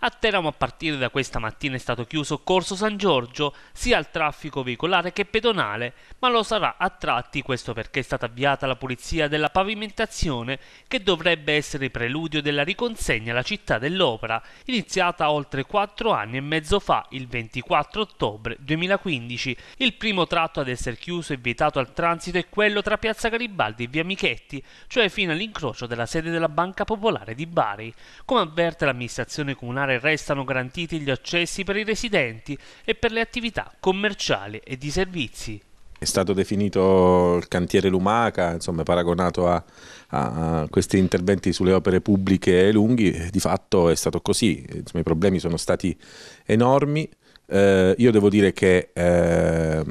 A Teramo a partire da questa mattina è stato chiuso Corso San Giorgio sia al traffico veicolare che pedonale, ma lo sarà a tratti questo perché è stata avviata la pulizia della pavimentazione che dovrebbe essere il preludio della riconsegna alla città dell'opera, iniziata oltre 4 anni e mezzo fa, il 24 ottobre 2015. Il primo tratto ad essere chiuso e vietato al transito è quello tra Piazza Garibaldi e Via Michetti, cioè fino all'incrocio della sede della Banca Popolare di Bari. Come avverte l'amministrazione comunale mare restano garantiti gli accessi per i residenti e per le attività commerciali e di servizi. È stato definito il cantiere lumaca, insomma, paragonato a, a, questi interventi sulle opere pubbliche lunghi, di fatto è stato così, insomma, i problemi sono stati enormi. Eh, io devo dire che eh,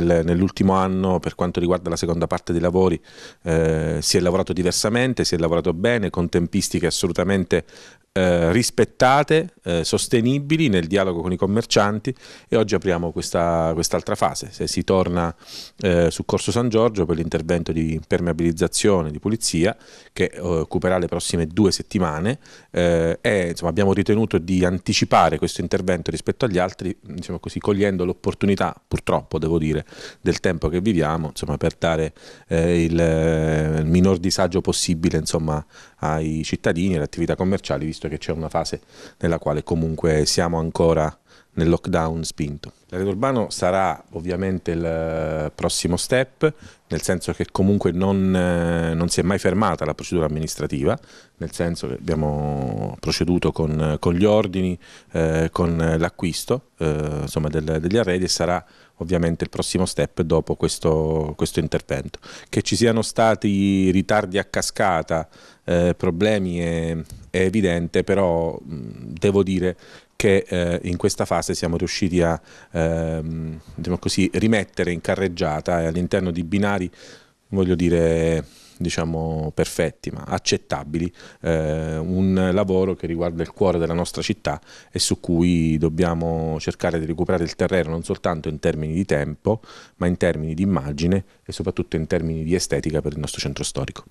nel, nell'ultimo anno per quanto riguarda la seconda parte dei lavori eh, si è lavorato diversamente, si è lavorato bene, con tempistiche assolutamente eh, rispettate, eh, sostenibili nel dialogo con i commercianti e oggi apriamo questa, quest'altra fase, se si torna eh, su Corso San Giorgio per l'intervento di impermeabilizzazione, di pulizia che eh, occuperà le prossime due settimane eh, e insomma, abbiamo ritenuto di anticipare questo intervento rispetto agli altri, diciamo così, cogliendo l'opportunità purtroppo devo dire del tempo che viviamo, insomma, per dare eh, il, eh, il, minor disagio possibile insomma, ai cittadini e alle attività commerciali, visto che c'è una fase nella quale comunque siamo ancora nel lockdown spinto. L'arredo urbano sarà ovviamente il eh, prossimo step, nel senso che comunque non, eh, non, si è mai fermata la procedura amministrativa, nel senso che abbiamo proceduto con, con gli ordini, eh, con l'acquisto eh, degli arredi e sarà ovviamente il prossimo step dopo questo, questo intervento. Che ci siano stati ritardi a cascata, eh, problemi è, è, evidente, però mh, devo dire che eh, in questa fase siamo riusciti a ehm, diciamo così, rimettere in carreggiata e all'interno di binari, voglio dire diciamo perfetti ma accettabili eh, un lavoro che riguarda il cuore della nostra città e su cui dobbiamo cercare di recuperare il terreno non soltanto in termini di tempo ma in termini di immagine e soprattutto in termini di estetica per il nostro centro storico.